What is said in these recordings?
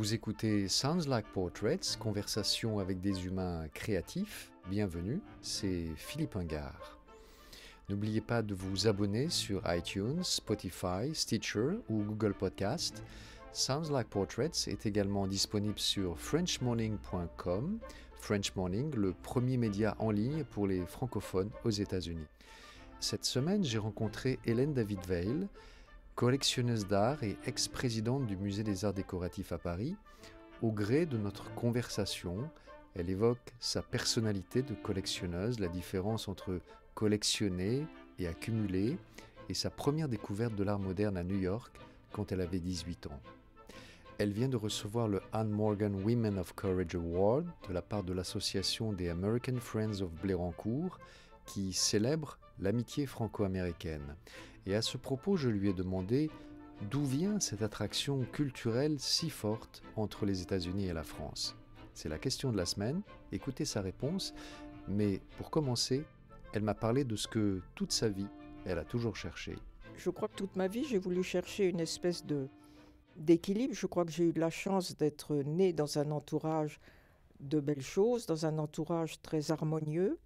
Vous écoutez Sounds Like Portraits, conversation avec des humains créatifs. Bienvenue, c'est Philippe Ingard. N'oubliez pas de vous abonner sur iTunes, Spotify, Stitcher ou Google Podcast. Sounds Like Portraits est également disponible sur frenchmorning.com. French Morning, le premier média en ligne pour les francophones aux États-Unis. Cette semaine, j'ai rencontré Hélène David Veil collectionneuse d'art et ex-présidente du Musée des Arts Décoratifs à Paris, au gré de notre conversation, elle évoque sa personnalité de collectionneuse, la différence entre collectionner et accumuler, et sa première découverte de l'art moderne à New York quand elle avait 18 ans. Elle vient de recevoir le Anne Morgan Women of Courage Award de la part de l'association des American Friends of Blérancourt qui célèbre l'amitié franco-américaine et à ce propos je lui ai demandé d'où vient cette attraction culturelle si forte entre les États-Unis et la France. C'est la question de la semaine, écoutez sa réponse, mais pour commencer, elle m'a parlé de ce que toute sa vie, elle a toujours cherché. Je crois que toute ma vie, j'ai voulu chercher une espèce de d'équilibre. Je crois que j'ai eu de la chance d'être née dans un entourage de belles choses, dans un entourage très harmonieux,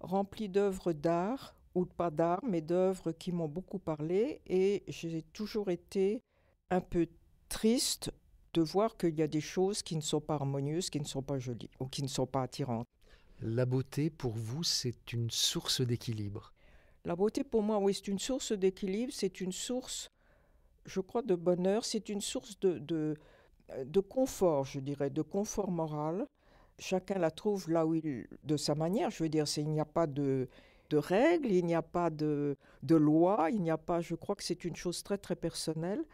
rempli d'œuvres d'art ou pas d'art, mais d'œuvres qui m'ont beaucoup parlé. Et j'ai toujours été un peu triste de voir qu'il y a des choses qui ne sont pas harmonieuses, qui ne sont pas jolies ou qui ne sont pas attirantes. La beauté, pour vous, c'est une source d'équilibre La beauté, pour moi, oui, c'est une source d'équilibre, c'est une source, je crois, de bonheur, c'est une source de, de, de, confort, je dirais, de confort moral. Chacun la trouve là où il, de sa manière, je veux dire, il n'y a pas de règles, il n'y a pas de, loi, il n'y a pas, je crois que c'est une chose très très personnelle.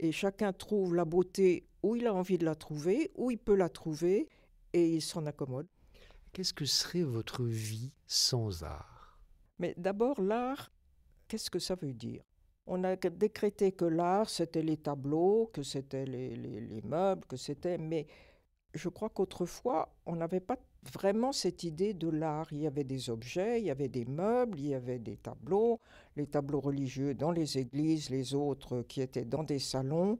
Et chacun trouve la beauté où il a envie de la trouver, où il peut la trouver, et il s'en accommode. Qu'est-ce que serait votre vie sans art Mais d'abord, l'art, qu'est-ce que ça veut dire On a décrété que l'art, c'était les tableaux, que c'était les, meubles, que c'était... Mais je crois qu'autrefois, on n'avait pas vraiment cette idée de l'art. Il y avait des objets, il y avait des meubles, il y avait des tableaux, les tableaux religieux dans les églises, les autres qui étaient dans des salons,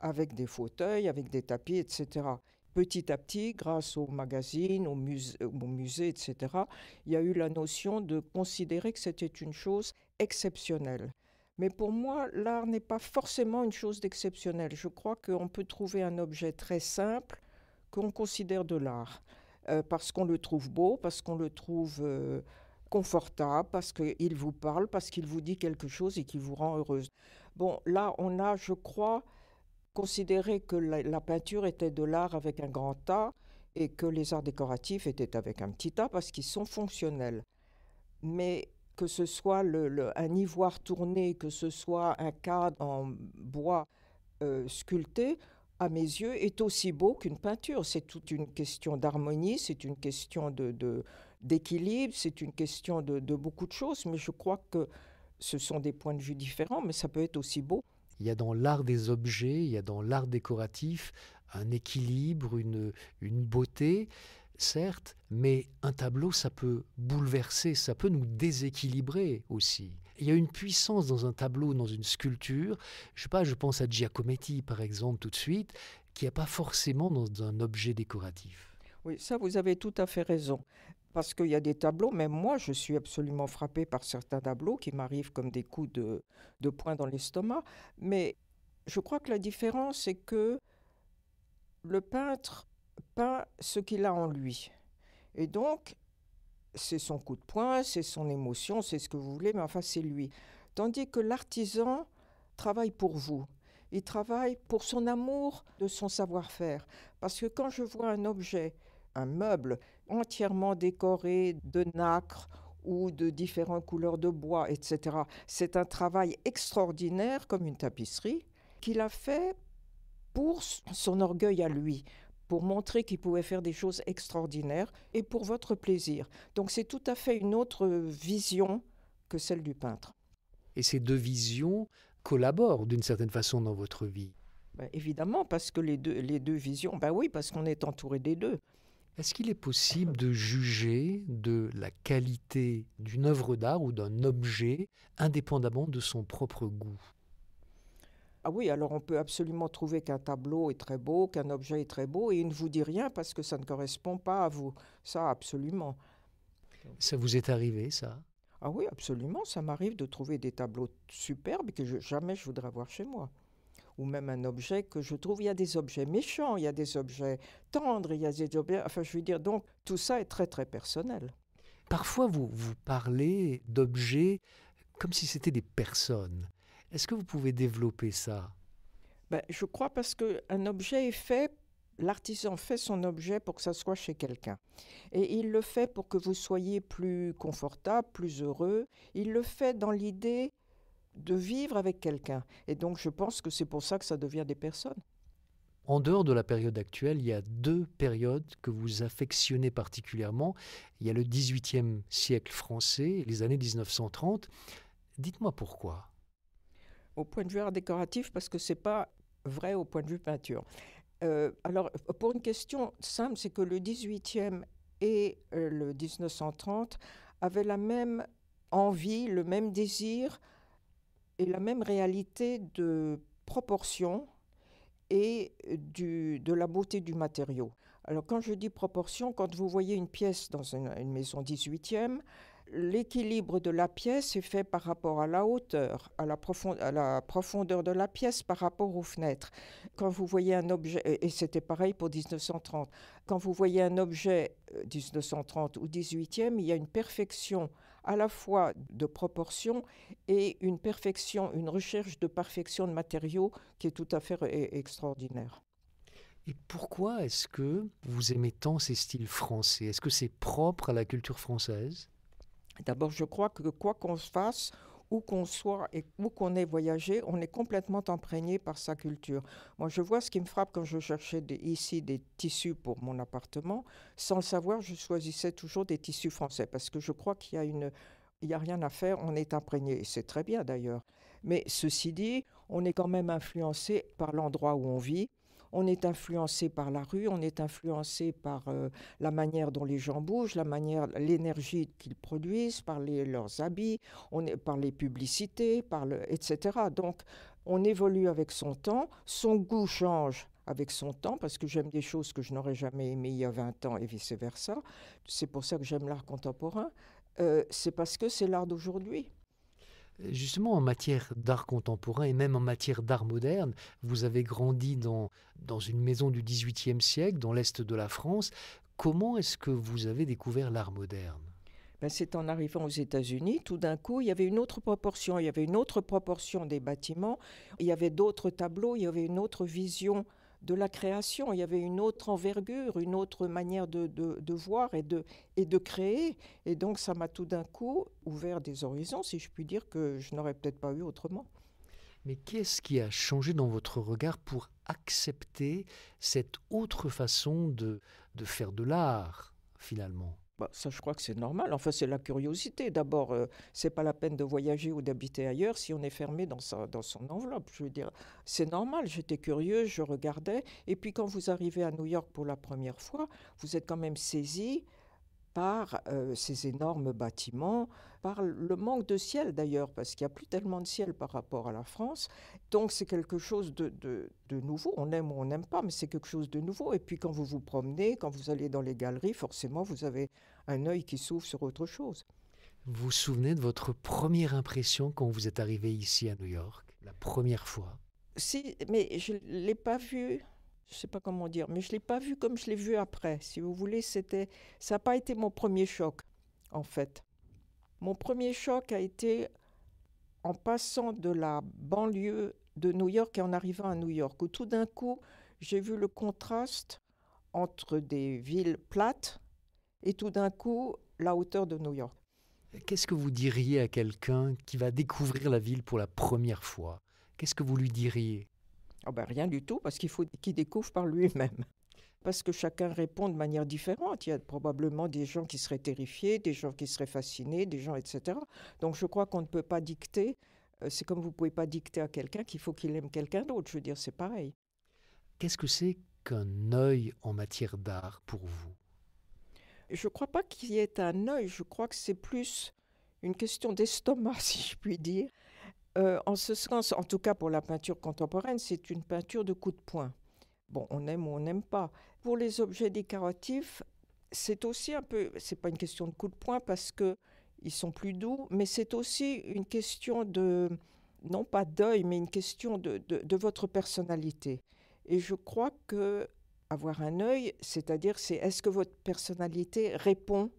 avec des fauteuils, avec des tapis, etc. Petit à petit, grâce aux magazines, aux, musées, etc., il y a eu la notion de considérer que c'était une chose exceptionnelle. Mais pour moi, l'art n'est pas forcément une chose d'exceptionnelle Je crois qu'on peut trouver un objet très simple qu'on considère de l'art. Euh, parce qu'on le trouve beau, parce qu'on le trouve euh, confortable, parce qu'il vous parle, parce qu'il vous dit quelque chose et qui vous rend heureuse. Bon, là, on a, je crois, considéré que la, peinture était de l'art avec un grand A et que les arts décoratifs étaient avec un petit A parce qu'ils sont fonctionnels. Mais que ce soit un ivoire tourné, que ce soit un cadre en bois euh, sculpté, à mes yeux, est aussi beau qu'une peinture. C'est toute une question d'harmonie, c'est une question de, d'équilibre, c'est une question de, beaucoup de choses, mais je crois que ce sont des points de vue différents, mais ça peut être aussi beau. Il y a dans l'art des objets, il y a dans l'art décoratif un équilibre, une beauté, certes, mais un tableau, ça peut bouleverser, ça peut nous déséquilibrer aussi il y a une puissance dans un tableau, dans une sculpture. Je sais pas, je pense à Giacometti par exemple tout de suite, qui n'est pas forcément dans un objet décoratif. Oui, ça vous avez tout à fait raison. Parce qu'il y a des tableaux, même moi je suis absolument frappé par certains tableaux qui m'arrivent comme des coups de, de poing dans l'estomac. Mais je crois que la différence, c'est que le peintre peint ce qu'il a en lui. Et donc, c'est son coup de poing, c'est son émotion, c'est ce que vous voulez, mais enfin c'est lui. Tandis que l'artisan travaille pour vous. Il travaille pour son amour de son savoir-faire. Parce que quand je vois un objet, un meuble entièrement décoré de nacre ou de différentes couleurs de bois, etc. C'est un travail extraordinaire, comme une tapisserie, qu'il a fait pour son orgueil à lui, pour montrer qu'il pouvait faire des choses extraordinaires et pour votre plaisir. Donc c'est tout à fait une autre vision que celle du peintre. Et ces deux visions collaborent d'une certaine façon dans votre vie bah, Évidemment, parce que les deux, les deux visions, ben oui, parce qu'on est entouré des deux. Est-ce qu'il est possible de juger de la qualité d'une œuvre d'art ou d'un objet indépendamment de son propre goût ah oui, alors on peut absolument trouver qu'un tableau est très beau, qu'un objet est très beau, et il ne vous dit rien parce que ça ne correspond pas à vous. Ça, absolument. Ça vous est arrivé, ça Ah oui, absolument. Ça m'arrive de trouver des tableaux superbes que jamais je voudrais avoir chez moi. Ou même un objet que je trouve. Il y a des objets méchants, il y a des objets tendres, il y a des objets. Enfin, je veux dire, donc, tout ça est très, très personnel. Parfois, vous, vous parlez d'objets comme si c'était des personnes. Est-ce que vous pouvez développer ça ben, Je crois parce qu'un objet est fait, l'artisan fait son objet pour que ça soit chez quelqu'un. Et il le fait pour que vous soyez plus confortable, plus heureux. Il le fait dans l'idée de vivre avec quelqu'un. Et donc je pense que c'est pour ça que ça devient des personnes. En dehors de la période actuelle, il y a deux périodes que vous affectionnez particulièrement. Il y a le 18e siècle français les années 1930. Dites-moi pourquoi au point de vue art décoratif parce que c'est pas vrai au point de vue peinture. Euh, alors, pour une question simple, c'est que le 18e et euh, le 1930 avaient la même envie, le même désir et la même réalité de proportion et du, de la beauté du matériau. Alors quand je dis proportion, quand vous voyez une pièce dans une, une maison 18e, l'équilibre de la pièce est fait par rapport à la hauteur, à la, à la, profondeur de la pièce par rapport aux fenêtres. Quand vous voyez un objet, et c'était pareil pour 1930, quand vous voyez un objet 1930 euh, ou 18e, il y a une perfection à la fois de proportion et une perfection, une recherche de perfection de matériaux qui est tout à fait euh, extraordinaire. Et pourquoi est-ce que vous aimez tant ces styles français Est-ce que c'est propre à la culture française D'abord, je crois que quoi qu'on se fasse, où qu'on soit et où qu'on ait voyagé, on est complètement imprégné par sa culture. Moi, je vois ce qui me frappe quand je cherchais ici des tissus pour mon appartement. Sans le savoir, je choisissais toujours des tissus français parce que je crois qu'il y a une... Il n'y a rien à faire, on est imprégné, et c'est très bien d'ailleurs. Mais ceci dit, on est quand même influencé par l'endroit où on vit, on est influencé par la rue, on est influencé par euh, la manière dont les gens bougent, la manière, l'énergie qu'ils produisent, par leurs habits, par les publicités, par le, etc. Donc, on évolue avec son temps, son goût change avec son temps, parce que j'aime des choses que je n'aurais jamais aimées il y a 20 ans et vice-versa. C'est pour ça que j'aime l'art contemporain. Euh, c'est parce que c'est l'art d'aujourd'hui justement en matière d'art contemporain et même en matière d'art moderne, vous avez grandi dans, dans une maison du XVIIIe siècle, dans l'Est de la France. Comment est-ce que vous avez découvert l'art moderne ben c'est en arrivant aux États-Unis, tout d'un coup, il y avait une autre proportion, il y avait une autre proportion des bâtiments, il y avait d'autres tableaux, il y avait une autre vision de la création. Il y avait une autre envergure, une autre manière de, voir et de, créer. Et donc ça m'a tout d'un coup ouvert des horizons, si je puis dire, que je n'aurais peut-être pas eu autrement. Mais qu'est-ce qui a changé dans votre regard pour accepter cette autre façon de faire de l'art, finalement bah, ça, je crois que c'est normal. Enfin, c'est la curiosité. D'abord, ce euh, c'est pas la peine de voyager ou d'habiter ailleurs si on est fermé dans, dans son enveloppe. Je veux dire, c'est normal. J'étais curieux, je regardais. Et puis, quand vous arrivez à New York pour la première fois, vous êtes quand même saisi par euh, ces énormes bâtiments, par le manque de ciel d'ailleurs, parce qu'il n'y a plus tellement de ciel par rapport à la France. Donc c'est quelque chose de, nouveau, on aime ou on n'aime pas, mais c'est quelque chose de nouveau. Et puis quand vous vous promenez, quand vous allez dans les galeries, forcément vous avez un œil qui s'ouvre sur autre chose. Vous vous souvenez de votre première impression quand vous êtes arrivé ici à New York, la première fois Si, mais je ne l'ai pas vu je ne sais pas comment dire, mais je ne l'ai pas vu comme je l'ai vu après. Si vous voulez, c'était, ça n'a pas été mon premier choc, en fait. Mon premier choc a été en passant de la banlieue de New York et en arrivant à New York, où tout d'un coup, j'ai vu le contraste entre des villes plates et tout d'un coup, la hauteur de New York. Qu'est-ce que vous diriez à quelqu'un qui va découvrir la ville pour la première fois Qu'est-ce que vous lui diriez ah ben, rien du tout, parce qu'il faut qu'il découvre par lui-même. Parce que chacun répond de manière différente. Il y a probablement des gens qui seraient terrifiés, des gens qui seraient fascinés, des gens, etc. Donc je crois qu'on ne peut pas dicter. Euh, c'est comme vous ne pouvez pas dicter à quelqu'un qu'il faut qu'il aime quelqu'un d'autre. Je veux dire, c'est pareil. Qu'est-ce que c'est qu'un œil en matière d'art pour vous Je ne crois pas qu'il y ait un œil. Je crois que c'est plus une question d'estomac, si je puis dire. Euh, en ce sens, en tout cas pour la peinture contemporaine, c'est une peinture de coup de poing. Bon, on aime ou on n'aime pas. Pour les objets décoratifs, c'est aussi un peu, c'est pas une question de coup de poing parce que ils sont plus doux, mais c'est aussi une question de, non pas d'œil, mais une question de, de, votre personnalité. Et je crois que avoir un œil, c'est-à-dire, c'est est-ce que votre personnalité répond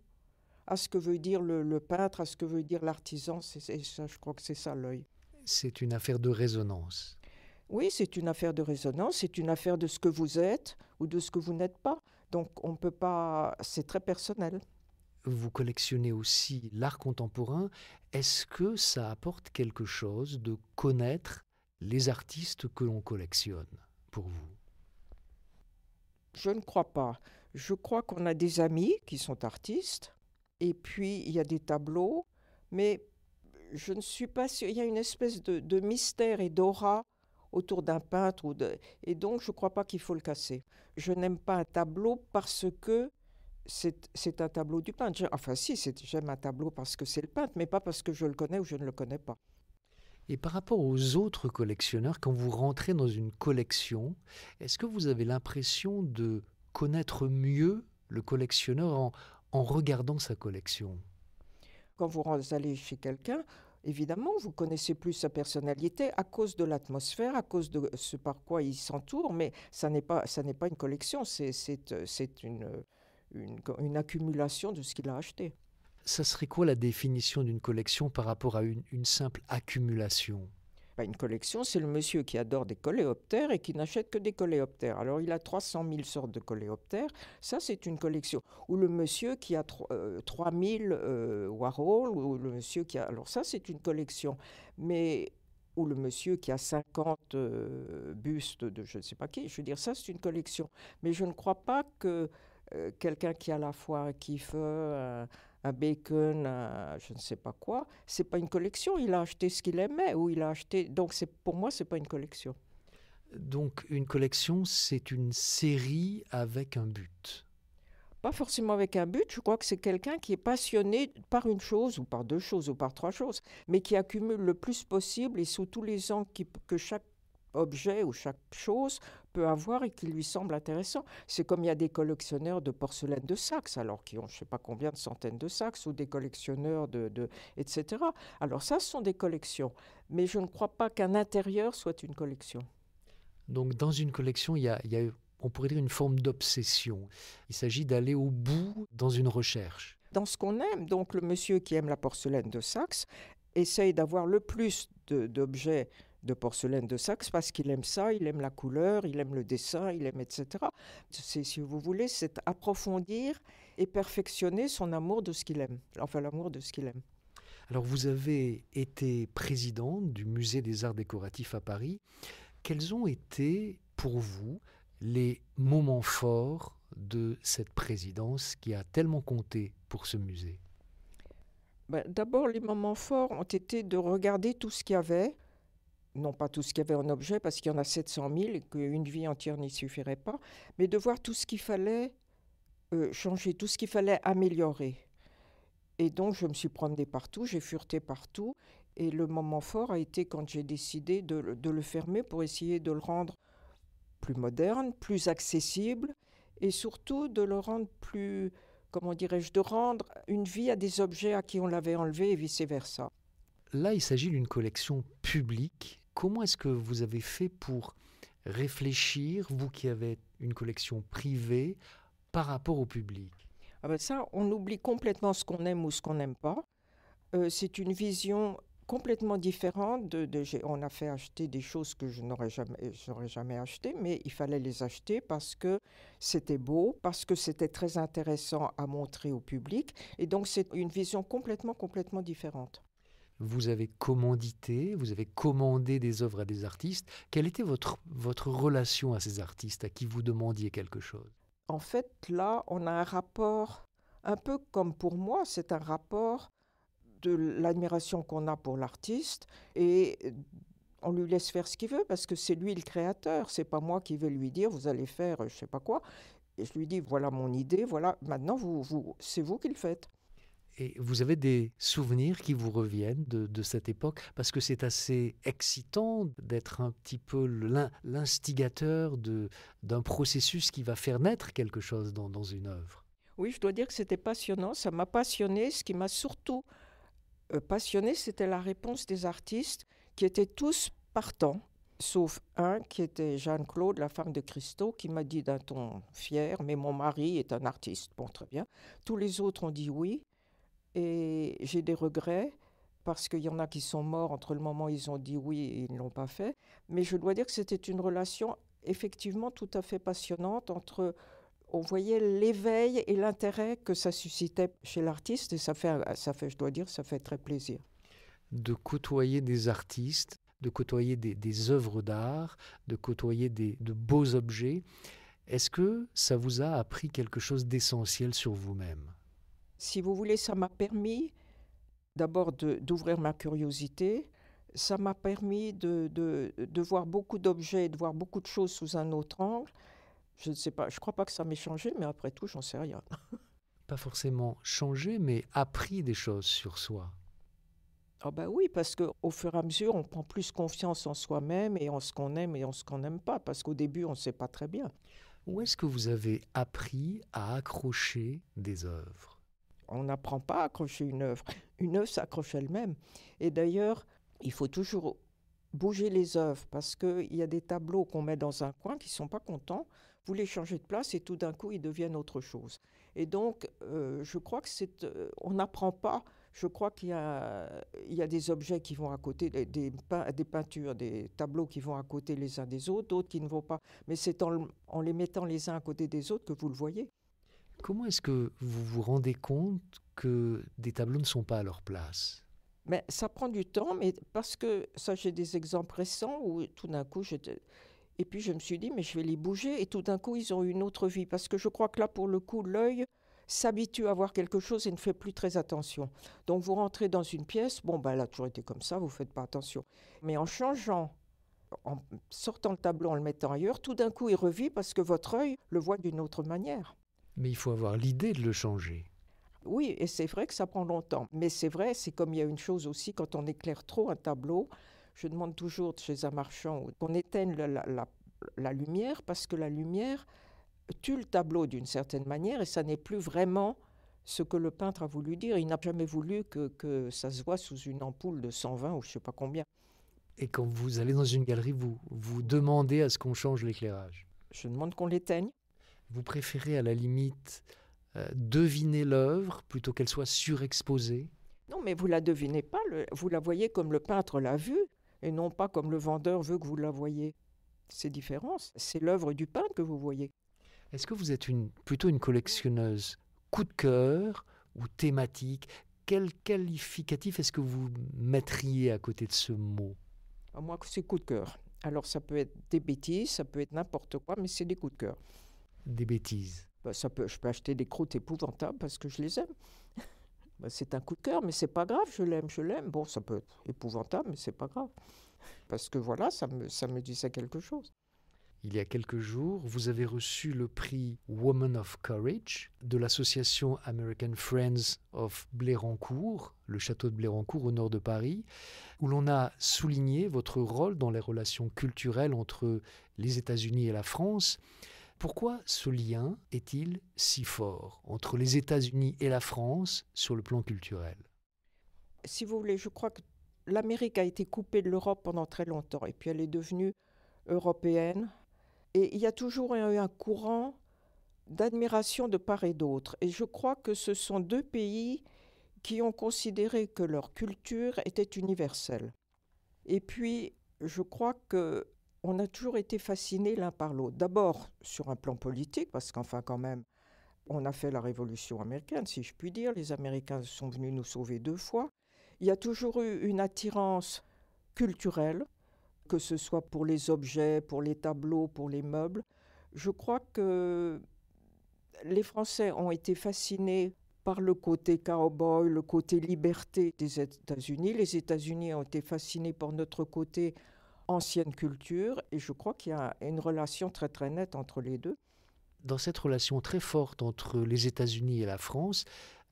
à ce que veut dire le, peintre, à ce que veut dire l'artisan, c'est ça, je crois que c'est ça l'œil c'est une affaire de résonance. Oui, c'est une affaire de résonance, c'est une affaire de ce que vous êtes ou de ce que vous n'êtes pas. Donc on ne peut pas, c'est très personnel. Vous collectionnez aussi l'art contemporain. Est-ce que ça apporte quelque chose de connaître les artistes que l'on collectionne pour vous Je ne crois pas. Je crois qu'on a des amis qui sont artistes, et puis il y a des tableaux, mais je ne suis pas Il y a une espèce de, mystère et d'aura autour d'un peintre. Ou et donc, je ne crois pas qu'il faut le casser. Je n'aime pas un tableau parce que c'est un tableau du peintre. Enfin, si, j'aime un tableau parce que c'est le peintre, mais pas parce que je le connais ou je ne le connais pas. Et par rapport aux autres collectionneurs, quand vous rentrez dans une collection, est-ce que vous avez l'impression de connaître mieux le collectionneur en regardant sa collection quand vous allez chez quelqu'un, évidemment, vous connaissez plus sa personnalité à cause de l'atmosphère, à cause de ce par quoi il s'entoure, mais ça n'est pas, ça n'est pas une collection, c'est euh, une, une, une, accumulation de ce qu'il a acheté. Ça serait quoi la définition d'une collection par rapport à une simple accumulation pas Une collection, c'est le monsieur qui adore des coléoptères et qui n'achète que des coléoptères. Alors il a 300 000 sortes de coléoptères, ça c'est une collection. Ou le monsieur qui a 3000 euh, euh, Warhol, ou le monsieur qui a... Alors ça c'est une collection. Mais ou le monsieur qui a 50 euh, bustes de je ne sais pas qui. Je veux dire, ça, c'est une collection. Mais je ne crois pas que quelqu'un qui a à la fois un kiffeur, un bacon, je ne sais pas quoi. C'est pas une collection. Il a acheté ce qu'il aimait ou il a acheté. Donc c'est pour moi, c'est pas une collection. Donc une collection, c'est une série avec un but. Pas forcément avec un but. Je crois que c'est quelqu'un qui est passionné par une chose ou par deux choses ou par trois choses, mais qui accumule le plus possible et sous tous les angles que chaque objet ou chaque chose peut avoir et qui lui semble intéressant. C'est comme il y a des collectionneurs de porcelaine de Saxe, alors qui ont je ne sais pas combien de centaines de Saxe, ou des collectionneurs de, etc. Alors ça, ce sont des collections. Mais je ne crois pas qu'un intérieur soit une collection. Donc dans une collection, il y il y a on pourrait dire une forme d'obsession. Il s'agit d'aller au bout dans une recherche. Dans ce qu'on aime, donc le monsieur qui aime la porcelaine de Saxe essaye d'avoir le plus d'objets de porcelaine de Saxe parce qu'il aime ça, il aime la couleur, il aime le dessin, il aime etc. C'est, si vous voulez, c'est approfondir et perfectionner son amour de ce qu'il aime, enfin l'amour de ce qu'il aime. Alors vous avez été présidente du Musée des Arts Décoratifs à Paris. Quels ont été pour vous les moments forts de cette présidence qui a tellement compté pour ce musée ben, D'abord, les moments forts ont été de regarder tout ce qu'il y avait, non pas tout ce qu'il y avait en objet, parce qu'il y en a 700 000, et qu'une vie entière n'y suffirait pas, mais de voir tout ce qu'il fallait euh, changer, tout ce qu'il fallait améliorer. Et donc, je me suis promenée partout, j'ai fureté partout. Et le moment fort a été quand j'ai décidé de, de, le fermer pour essayer de le rendre plus moderne, plus accessible, et surtout de le rendre plus, comment dirais-je, de rendre une vie à des objets à qui on l'avait enlevé et vice-versa. Là, il s'agit d'une collection publique Comment est-ce que vous avez fait pour réfléchir, vous qui avez une collection privée, par rapport au public ah ben Ça, on oublie complètement ce qu'on aime ou ce qu'on n'aime pas. Euh, c'est une vision complètement différente. on a fait acheter des choses que je n'aurais jamais, euh, jamais achetées, mais il fallait les acheter parce que c'était beau, parce que c'était très intéressant à montrer au public. Et donc, c'est une vision complètement, complètement différente vous avez commandité, vous avez commandé des œuvres à des artistes. Quelle était votre, votre relation à ces artistes à qui vous demandiez quelque chose En fait, là, on a un rapport, un peu comme pour moi, c'est un rapport de l'admiration qu'on a pour l'artiste et on lui laisse faire ce qu'il veut parce que c'est lui le créateur, c'est pas moi qui vais lui dire vous allez faire je sais pas quoi. Et je lui dis voilà mon idée, voilà maintenant vous, vous c'est vous qui le faites. Et vous avez des souvenirs qui vous reviennent de, cette époque parce que c'est assez excitant d'être un petit peu l'instigateur d'un processus qui va faire naître quelque chose dans, une œuvre. Oui, je dois dire que c'était passionnant. Ça m'a passionné. Ce qui m'a surtout euh, passionné, c'était la réponse des artistes qui étaient tous partants, sauf un qui était Jeanne-Claude, la femme de Christo, qui m'a dit d'un ton fier Mais mon mari est un artiste. Bon, très bien. Tous les autres ont dit oui. Et j'ai des regrets parce qu'il y en a qui sont morts entre le moment où ils ont dit oui et ils ne l'ont pas fait. Mais je dois dire que c'était une relation effectivement tout à fait passionnante entre on voyait l'éveil et l'intérêt que ça suscitait chez l'artiste et ça fait, ça fait, je dois dire, ça fait très plaisir. De côtoyer des artistes, de côtoyer des, œuvres d'art, de côtoyer de beaux objets, est-ce que ça vous a appris quelque chose d'essentiel sur vous-même si vous voulez, ça m'a permis d'abord d'ouvrir ma curiosité, ça m'a permis de, voir beaucoup d'objets, de voir beaucoup de choses sous un autre angle. Je ne sais pas, je crois pas que ça m'ait changé, mais après tout, j'en sais rien. pas forcément changé, mais appris des choses sur soi. Ah ben oui, parce qu'au fur et à mesure, on prend plus confiance en soi-même et en ce qu'on aime et en ce qu'on n'aime pas, parce qu'au début, on ne sait pas très bien. Où est-ce que vous avez appris à accrocher des œuvres on n'apprend pas à accrocher une œuvre. Une œuvre s'accroche elle-même. Et d'ailleurs, il faut toujours bouger les œuvres parce qu'il y a des tableaux qu'on met dans un coin qui ne sont pas contents. Vous les changez de place et tout d'un coup, ils deviennent autre chose. Et donc, euh, je crois que c'est, euh, on n'apprend pas. Je crois qu'il y a, des objets qui vont à côté, des, peintures, des tableaux qui vont à côté les uns des autres, d'autres qui ne vont pas. Mais c'est en les mettant les uns à côté des autres que vous le voyez. Comment est-ce que vous vous rendez compte que des tableaux ne sont pas à leur place mais ça prend du temps, mais parce que ça, j'ai des exemples récents où tout d'un coup, Et puis je me suis dit, mais je vais les bouger, et tout d'un coup, ils ont une autre vie. Parce que je crois que là, pour le coup, l'œil s'habitue à voir quelque chose et ne fait plus très attention. Donc vous rentrez dans une pièce, bon, ben, bah, elle a toujours été comme ça, vous ne faites pas attention. Mais en changeant, en sortant le tableau, en le mettant ailleurs, tout d'un coup, il revit parce que votre œil le voit d'une autre manière. Mais il faut avoir l'idée de le changer. Oui, et c'est vrai que ça prend longtemps. Mais c'est vrai, c'est comme il y a une chose aussi, quand on éclaire trop un tableau, je demande toujours chez un marchand qu'on éteigne la, lumière parce que la lumière tue le tableau d'une certaine manière et ça n'est plus vraiment ce que le peintre a voulu dire. Il n'a jamais voulu que, que, ça se voit sous une ampoule de 120 ou je ne sais pas combien. Et quand vous allez dans une galerie, vous, vous demandez à ce qu'on change l'éclairage Je demande qu'on l'éteigne. Vous préférez à la limite euh, deviner l'œuvre plutôt qu'elle soit surexposée Non, mais vous la devinez pas, vous la voyez comme le peintre l'a vue et non pas comme le vendeur veut que vous la voyez. C'est différent, c'est l'œuvre du peintre que vous voyez. Est-ce que vous êtes plutôt une collectionneuse coup de cœur ou thématique Quel qualificatif est-ce que vous mettriez à côté de ce mot ah, Moi, c'est coup de cœur. Alors ça peut être des bêtises, ça peut être n'importe quoi, mais c'est des coups de cœur des bêtises bah, ça peut, Je peux acheter des croûtes épouvantables parce que je les aime. Bah, c'est un coup de cœur, mais c'est pas grave, je l'aime, je l'aime. Bon, ça peut être épouvantable, mais c'est pas grave. Parce que voilà, ça me, ça me disait quelque chose. Il y a quelques jours, vous avez reçu le prix Woman of Courage de l'association American Friends of Blérancourt, le château de Blérancourt au nord de Paris, où l'on a souligné votre rôle dans les relations culturelles entre les États-Unis et la France. Pourquoi ce lien est-il si fort entre les États-Unis et la France sur le plan culturel Si vous voulez, je crois que l'Amérique a été coupée de l'Europe pendant très longtemps et puis elle est devenue européenne. Et il y a toujours eu un courant d'admiration de part et d'autre. Et je crois que ce sont deux pays qui ont considéré que leur culture était universelle. Et puis, je crois que on a toujours été fascinés l'un par l'autre. D'abord sur un plan politique, parce qu'enfin quand même, on a fait la révolution américaine, si je puis dire. Les Américains sont venus nous sauver deux fois. Il y a toujours eu une attirance culturelle, que ce soit pour les objets, pour les tableaux, pour les meubles. Je crois que les Français ont été fascinés par le côté cowboy, le côté liberté des États-Unis. Les États-Unis ont été fascinés par notre côté ancienne culture, et je crois qu'il y a une relation très très nette entre les deux. Dans cette relation très forte entre les États-Unis et la France,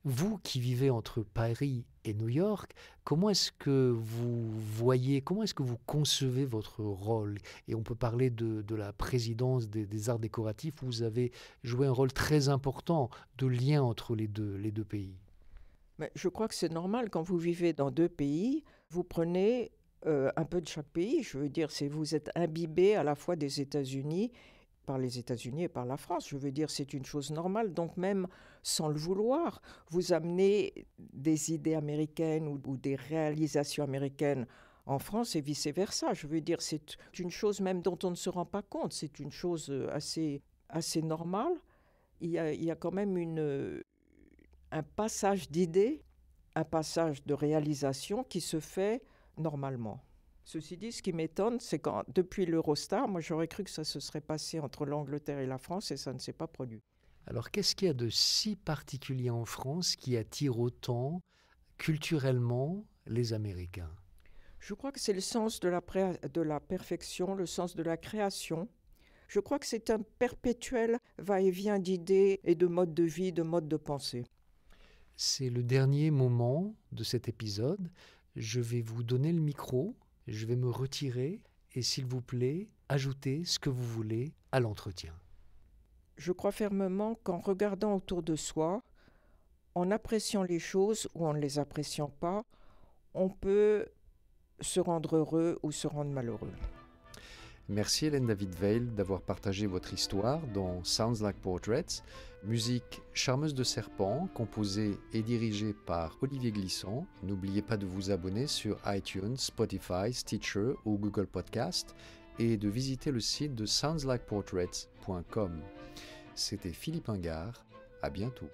vous qui vivez entre Paris et New York, comment est-ce que vous voyez, comment est-ce que vous concevez votre rôle Et on peut parler de, la présidence des, arts décoratifs où vous avez joué un rôle très important de lien entre les deux, les deux pays. Mais je crois que c'est normal quand vous vivez dans deux pays, vous prenez euh, un peu de chaque pays. Je veux dire, c'est vous êtes imbibé à la fois des États-Unis par les États-Unis et par la France. Je veux dire, c'est une chose normale. Donc même sans le vouloir, vous amenez des idées américaines ou, des réalisations américaines en France et vice-versa. Je veux dire, c'est une chose même dont on ne se rend pas compte. C'est une chose euh, assez, assez normale. Il y, a, quand même une, euh, un passage d'idées, un passage de réalisation qui se fait normalement. Ceci dit, ce qui m'étonne, c'est que depuis l'Eurostar, moi j'aurais cru que ça se serait passé entre l'Angleterre et la France et ça ne s'est pas produit. Alors qu'est-ce qu'il y a de si particulier en France qui attire autant culturellement les Américains Je crois que c'est le sens de la, de la perfection, le sens de la création. Je crois que c'est un perpétuel va-et-vient d'idées et de modes de vie, de modes de pensée. C'est le dernier moment de cet épisode. Je vais vous donner le micro, je vais me retirer et s'il vous plaît, ajoutez ce que vous voulez à l'entretien. Je crois fermement qu'en regardant autour de soi, en appréciant les choses ou en ne les appréciant pas, on peut se rendre heureux ou se rendre malheureux. Merci Hélène David Veil d'avoir partagé votre histoire dans Sounds Like Portraits, musique Charmeuse de Serpent, composée et dirigée par Olivier Glissant. N'oubliez pas de vous abonner sur iTunes, Spotify, Stitcher ou Google Podcast et de visiter le site de soundslikeportraits.com. C'était Philippe Ingard, à bientôt.